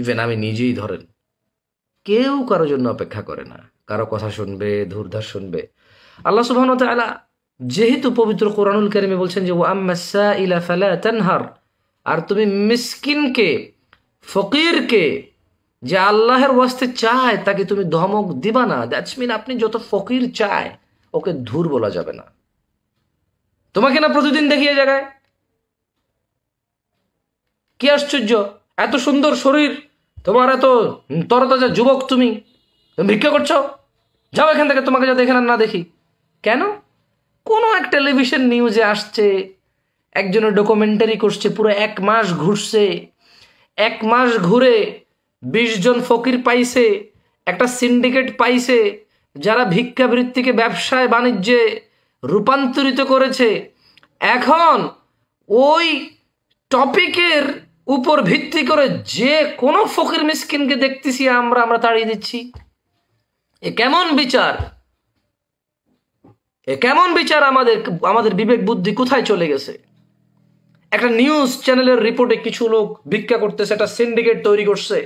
even আমি নিজেই ধরেন কেউ কারো জন্য অপেক্ষা করে না কারো কথা শুনবে ধূর্ধার শুনবে আল্লাহ সুবাহ তাআলা যেহেতু পবিত্র কোরআনুল কেরিমে বলছেন যে ওয়াম্মাসা ইলা ফালা তানহার আর তুমি মিসকিনকে ফকিরকে যে আল্লাহের ওয়াস্তে চায় তাকে তুমি ধমক দিবা না দ্যাটস মিন আপনি যত ফকির চায় ওকে ধূর বলা যাবে না তোমাকে না প্রতিদিন দেখিয়ে জায়গায় কি আশ্চর্য এত সুন্দর শরীর তোমার এত তরতাজা যুবক তুমি ভিক্ষা করছো যাও এখান থেকে তোমাকে যাতে এখানে না দেখি কেন কোনো এক টেলিভিশন নিউজে আসছে একজনের ডকুমেন্টারি করছে পুরো এক মাস ঘুরছে এক মাস ঘুরে বিশ জন ফকির পাইছে একটা সিন্ডিকেট পাইছে যারা ভিক্ষাবৃত্তিকে ব্যবসায় বাণিজ্যে রূপান্তরিত করেছে এখন ওই টপিকের উপর ভিত্তি করে যে কোনো ফকির মিসকিনকে দেখতেছি আমরা আমরা তাড়িয়ে দিচ্ছি এ কেমন বিচার এ কেমন বিচার আমাদের আমাদের বিবেক বুদ্ধি কোথায় চলে গেছে একটা নিউজ চ্যানেলের রিপোর্টে কিছু লোক ভিক্ষা করতেছে একটা সিন্ডিকেট তৈরি করছে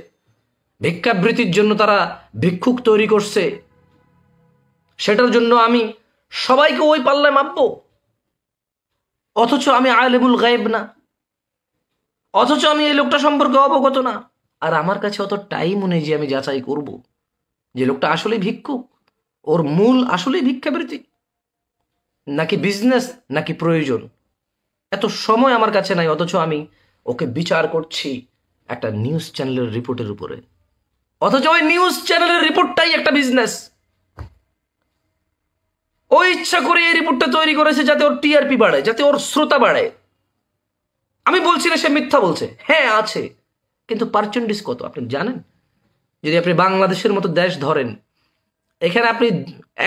ভিক্ষাবৃত্তির জন্য তারা ভিক্ষুক তৈরি করছে সেটার জন্য আমি সবাইকে ওই পাল্লায় মাপব অথচ আমি আলেমুল গায়েব না অথচ আমি এই লোকটা সম্পর্কে অবগত না আর আমার কাছে অত টাইম নেই যে আমি যাচাই করব যে লোকটা আসলেই ভিক্ষুক ওর মূল আসলেই ভিক্ষাবৃত্তি নাকি বিজনেস নাকি প্রয়োজন এত সময় আমার কাছে নাই অথচ আমি ওকে বিচার করছি একটা নিউজ চ্যানেলের রিপোর্টের উপরে অথচ ওই নিউজ চ্যানেলের রিপোর্টটাই একটা বিজনেস ও ইচ্ছা করে এই রিপোর্টটা তৈরি করেছে যাতে ওর টিআরপি বাড়ে যাতে ওর শ্রোতা বাড়ে আমি বলছি না সে মিথ্যা বলছে হ্যাঁ আছে কিন্তু পার্চেন্টেজ কত আপনি জানেন যদি আপনি বাংলাদেশের মতো দেশ ধরেন এখানে আপনি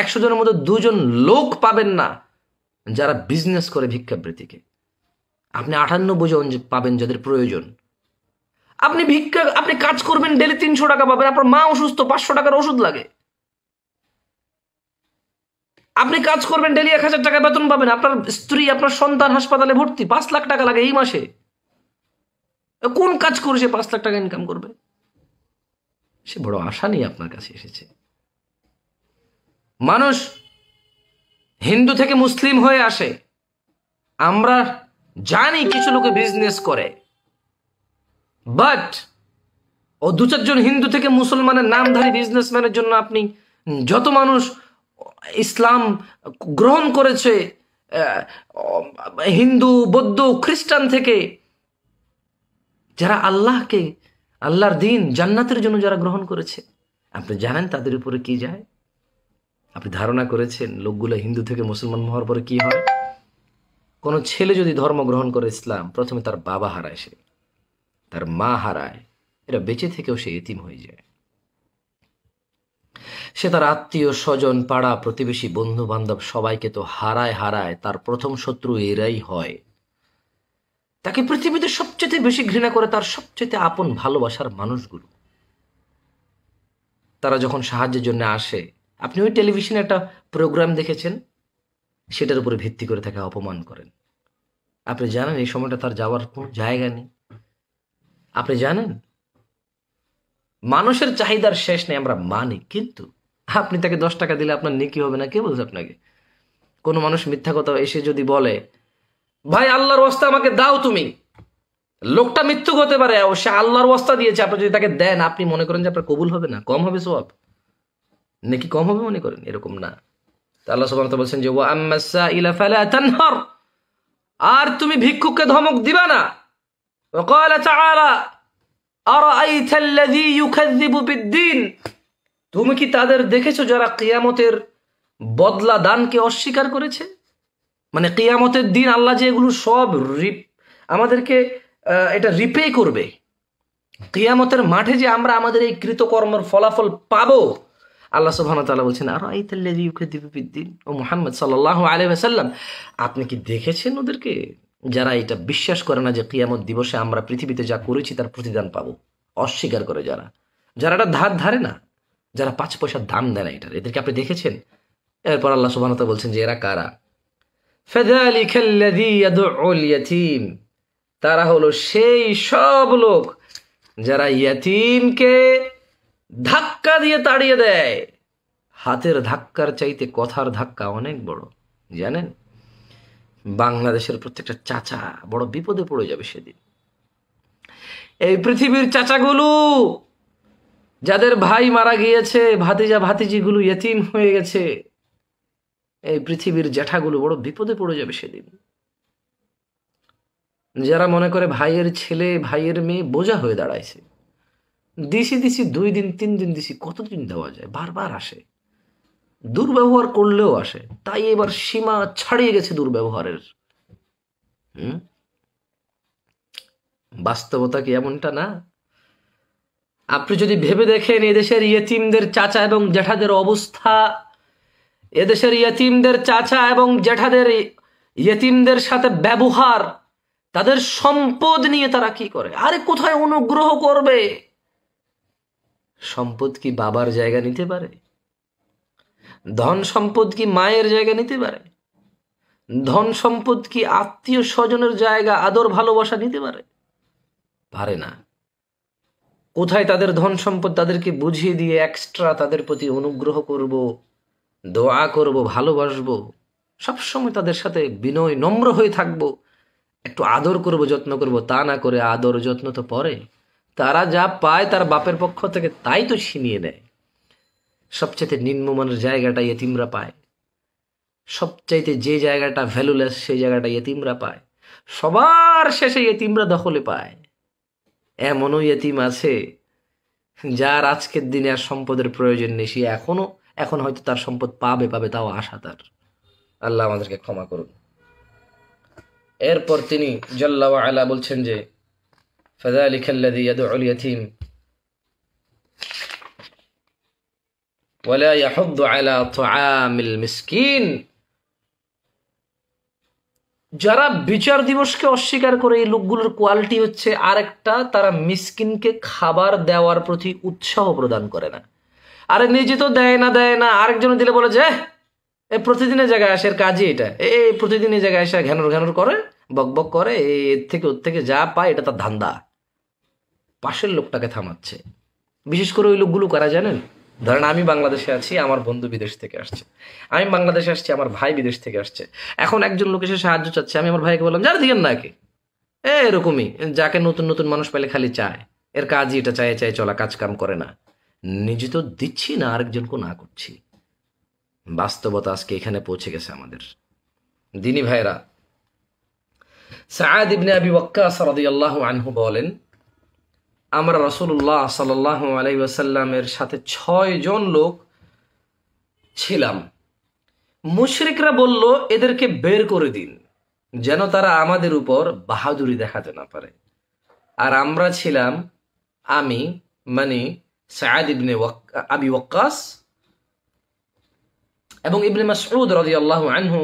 একশো জনের মতো দুজন লোক পাবেন না যারা বিজনেস করে ভিক্ষাবৃত্তিকে আপনি আটান্নব্বই জন পাবেন যাদের প্রয়োজন আপনি ভিক্ষা আপনি কাজ করবেন ডেলি তিনশো টাকা পাবেন আপনার মা অসুস্থ পাঁচশো টাকার ওষুধ লাগে আপনি কাজ করবেন ডেলি এক হাজার টাকা বেতন পাবেন আপনার স্ত্রী আপনার সন্তান হাসপাতালে ভর্তি পাঁচ লাখ টাকা লাগে এই মাসে কোন কাজ করে সে পাঁচ লাখ টাকা ইনকাম করবে সে বড় আশা নিয়ে আপনার কাছে এসেছে মানুষ হিন্দু থেকে মুসলিম হয়ে আসে আমরা জানি কিছু লোকে বিজনেস করে বাট ও দু চারজন হিন্দু থেকে মুসলমানের নামধারী বিজনেসম্যানের জন্য আপনি যত মানুষ ইসলাম গ্রহণ করেছে হিন্দু বৌদ্ধ খ্রিস্টান থেকে যারা আল্লাহকে আল্লাহর দিন জান্নাতের জন্য যারা গ্রহণ করেছে আপনি জানেন তাদের উপরে কি যায় আপনি ধারণা করেছেন লোকগুলো হিন্দু থেকে মুসলমান হওয়ার পরে কি হয় কোনো ছেলে যদি ধর্ম গ্রহণ করে ইসলাম প্রথমে তার বাবা হারায় সে তার মা হারায় এরা বেঁচে থেকেও সে এতিম হয়ে যায় সে তার আত্মীয় স্বজন পাড়া প্রতিবেশী বন্ধু বান্ধব সবাইকে তো হারায় হারায় তার প্রথম শত্রু এরাই হয় তাকে পৃথিবীতে সবচেয়ে বেশি ঘৃণা করে তার সবচেয়ে আপন ভালোবাসার মানুষগুলো তারা যখন সাহায্যের জন্য আসে আপনি ওই টেলিভিশনে একটা প্রোগ্রাম দেখেছেন সেটার উপরে ভিত্তি করে তাকে অপমান করেন আপনি জানেন এই সময়টা তার যাওয়ার কোনো জায়গা নেই আপনি জানেন মানুষের চাহিদার শেষ নেই আমরা মানি কিন্তু আপনি তাকে দশ টাকা দিলে আপনার নেকি হবে না কে বলছে আপনাকে কোনো মানুষ মিথ্যা কথা এসে যদি বলে ভাই আল্লাহর ওয়াস্তা আমাকে দাও তুমি লোকটা মৃত্যুক হতে পারে সে আল্লাহর অবস্থা দিয়েছে আপনি যদি তাকে দেন আপনি মনে করেন যে আপনার কবুল হবে না কম হবে সব নাকি কম হবে মনে করেন এরকম না আল্লাহ সুবাহ বলছেন যে আর তুমি ভিক্ষুককে ধমক দিবা না তুমি কি তাদের দেখেছো যারা কিয়ামতের বদলা দানকে অস্বীকার করেছে মানে কিয়ামতের দিন আল্লাহ যে এগুলো সব আমাদেরকে এটা রিপে করবে কিয়ামতের মাঠে যে আমরা আমাদের এই কৃতকর্মের ফলাফল পাবো আল্লাহ সুবহান তাআলা বলছেন আর আইতাল্লাযী ইউকাযযিবু বিদ্দিন ও মোহাম্মদ সাল্লাহ আলাইহি ওয়াসাল্লাম আপনি কি দেখেছেন ওদেরকে যারা এটা বিশ্বাস করে না যে কিয়ামত দিবসে আমরা পৃথিবীতে যা করেছি তার প্রতিদান পাবো অস্বীকার করে যারা যারা এটা ধার ধারে না যারা পাঁচ পয়সার দাম দেয় না এটার এদেরকে আপনি দেখেছেন এরপর আল্লাহ সুবাহতা বলছেন যে এরা কারা তারা হলো সেই সব লোক যারা ইয়াতিমকে ধাক্কা দিয়ে তাড়িয়ে দেয় হাতের ধাক্কার চাইতে কথার ধাক্কা অনেক বড় জানেন বাংলাদেশের প্রত্যেকটা চাচা বড় বিপদে পড়ে যাবে সেদিন এই পৃথিবীর চাচাগুলো যাদের ভাই মারা গিয়েছে ভাতিজা ভাতিজিগুলো এতিম হয়ে গেছে এই পৃথিবীর জ্যাঠাগুলো বড় বিপদে পড়ে যাবে সেদিন যারা মনে করে ভাইয়ের ছেলে ভাইয়ের মেয়ে বোঝা হয়ে দাঁড়াইছে দিশি দিশি দুই দিন তিন দিন দিশি কতদিন দেওয়া যায় বারবার আসে দুর্ব্যবহার করলেও আসে তাই এবার সীমা ছাড়িয়ে গেছে দুর্ব্যবহারের হুম বাস্তবতা কি এমনটা না আপনি যদি ভেবে দেখেন এদেশের ইয়েতিমদের চাচা এবং জ্যাঠাদের অবস্থা এদেশের ইয়েতিমদের চাচা এবং জ্যাঠাদের ইয়েতিমদের সাথে ব্যবহার তাদের সম্পদ নিয়ে তারা কি করে আরে কোথায় অনুগ্রহ করবে সম্পদ কি বাবার জায়গা নিতে পারে ধন সম্পদ কি মায়ের জায়গা নিতে পারে ধন সম্পদ কি আত্মীয় স্বজনের জায়গা আদর ভালোবাসা নিতে পারে পারে না কোথায় তাদের ধন সম্পদ তাদেরকে বুঝিয়ে দিয়ে এক্সট্রা তাদের প্রতি অনুগ্রহ করব দোয়া করব ভালোবাসবো সবসময় তাদের সাথে বিনয় নম্র হয়ে থাকব একটু আদর করব যত্ন করব তা না করে আদর যত্ন তো পরে তারা যা পায় তার বাপের পক্ষ থেকে তাই তো ছিনিয়ে নেয় সবচাইতে নিম্নমানের জায়গাটা ইয়েতিমরা পায় সবচাইতে যে জায়গাটা ভ্যালুলেস সেই জায়গাটা ইয়েতিমরা পায় সবার শেষে ইয়েতিমরা দখলে পায় এমনও ইয়েতিম আছে যার আজকের দিনে আর সম্পদের প্রয়োজন নেই সে এখনও এখন হয়তো তার সম্পদ পাবে পাবে তাও আশা তার আল্লাহ আমাদেরকে ক্ষমা করুন এরপর তিনি জল্লা আলা বলছেন যে ফেজা আলী খেল্লাদি ইয়াদু আল ইয়াথিম ওয়ালা ইয়াহুদ্দু আলা তুআমিল মিসকিন যারা বিচার দিবসকে অস্বীকার করে এই লোকগুলোর কোয়ালিটি হচ্ছে আরেকটা তারা মিসকিনকে খাবার দেওয়ার প্রতি উৎসাহ প্রদান করে না আরে নিজে তো দেয় না দেয় না আরেকজন দিলে বলে যে এ প্রতিদিনের জায়গায় আসে কাজই এটা এ প্রতিদিনের জায়গায় এসে ঘ্যানোর ঘ্যানোর করে বক বক করে এর থেকে ওর থেকে যা পায় এটা তার ধান্দা পাশের লোকটাকে থামাচ্ছে বিশেষ করে ওই লোকগুলো কারা জানেন ধরেন আমি বাংলাদেশে আছি আমার বন্ধু বিদেশ থেকে আসছে আমি বাংলাদেশে আসছি আমার ভাই বিদেশ থেকে আসছে এখন একজন লোক এসে সাহায্য চাচ্ছে আমি আমার ভাইকে বললাম যারা দিকেন না কে এরকমই যাকে নতুন নতুন মানুষ পেলে খালি চায় এর কাজই এটা চায় চায় চলা কাজ কাম করে না নিজে তো দিচ্ছি না আরেকজনকে না করছি বাস্তবতা আজকে এখানে পৌঁছে গেছে আমাদের দিনী ভাইরা সাদ ইবনে আবি ওয়াক্কাস আল্লাহ আনহু বলেন আমরা রসুল্লাহ সাল আলাই ওয়াসাল্লামের সাথে ছয় জন লোক ছিলাম মুশরিকরা বলল এদেরকে বের করে দিন যেন তারা আমাদের উপর বাহাদুরি দেখাতে না পারে আর আমরা ছিলাম আমি মানে সায়াদ ইবনে আবি ওকাস এবং ইবনে মাসউদ রাজি আল্লাহ আনহু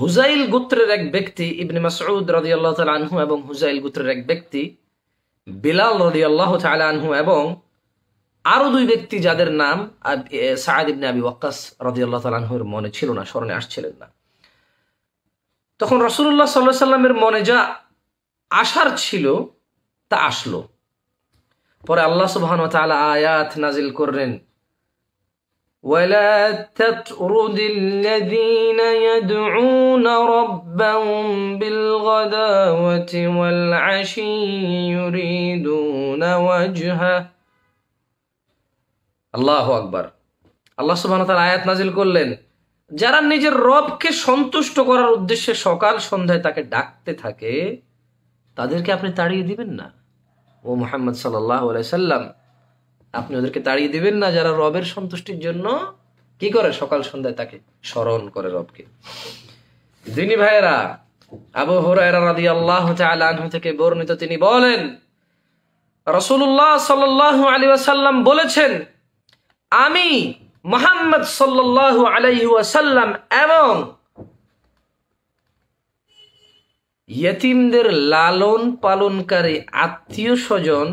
হুজাইল গোত্রের এক ব্যক্তি ইবনে মাসউদ রাজি আল্লাহ আনহু এবং হুজাইল গোত্রের এক ব্যক্তি বিলাল রদি আল্লাহ আনহু এবং আরও দুই ব্যক্তি যাদের নাম আবি ওয়াক্কাস রদি আল্লাহ তালাহুর মনে ছিল না স্মরণে আসছিলেন না তখন রসুল্লাহ সাল্লাহ সাল্লামের মনে যা আসার ছিল তা আসলো পরে আল্লাহ সুবাহন আয়াত নাজিল করলেন ولا تطرد الذين يدعون ربهم بالغداوة والعشي يريدون وجهه আল্লাহ আকবার আল্লাহ সুবহান তাআলা আয়াত নাজিল করলেন যারা নিজের রবকে সন্তুষ্ট করার উদ্দেশ্যে সকাল সন্ধ্যায় তাকে ডাকতে থাকে তাদেরকে আপনি তাড়িয়ে দিবেন না ও মোহাম্মদ সাল্লাহ আলাইহি সাল্লাম আপনি ওদেরকে তাড়িয়ে দিবেন না যারা রবের সন্তুষ্টির জন্য কি করে সকাল সন্ধ্যায় তাকে স্মরণ করে রবকে দিনী ভাইয়েরা আবু হরাইরা রাদি আল্লাহ আনহু থেকে বর্ণিত তিনি বলেন রসুল্লাহ সাল্লাহ আলী আসাল্লাম বলেছেন আমি মোহাম্মদ সাল্লাহ আলাইহি এবং ইয়তিমদের লালন পালনকারী আত্মীয় স্বজন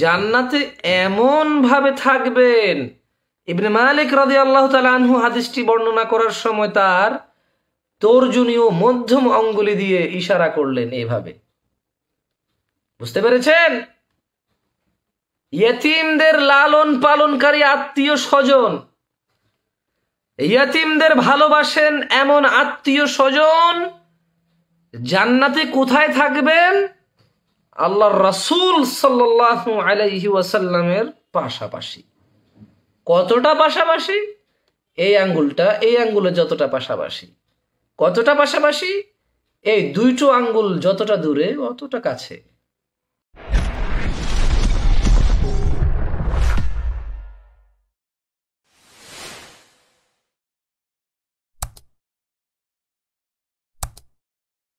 জান্নাতে এমন ভাবে থাকবেন ইবনে মালিক রাজি আল্লাহ তালহু হাদিসটি বর্ণনা করার সময় তার তর্জনীয় মধ্যম অঙ্গুলি দিয়ে ইশারা করলেন এভাবে বুঝতে পেরেছেন ইয়েতিমদের লালন পালনকারী আত্মীয় স্বজন ইয়তিমদের ভালোবাসেন এমন আত্মীয় স্বজন জান্নাতে কোথায় থাকবেন আল্লাহ রাসুল সাল্লাহ আলাইহি ওয়াসাল্লামের পাশাপাশি কতটা পাশাপাশি এই আঙ্গুলটা এই আঙ্গুলে যতটা পাশাপাশি কতটা পাশাপাশি এই দুইটো আঙ্গুল যতটা দূরে অতটা কাছে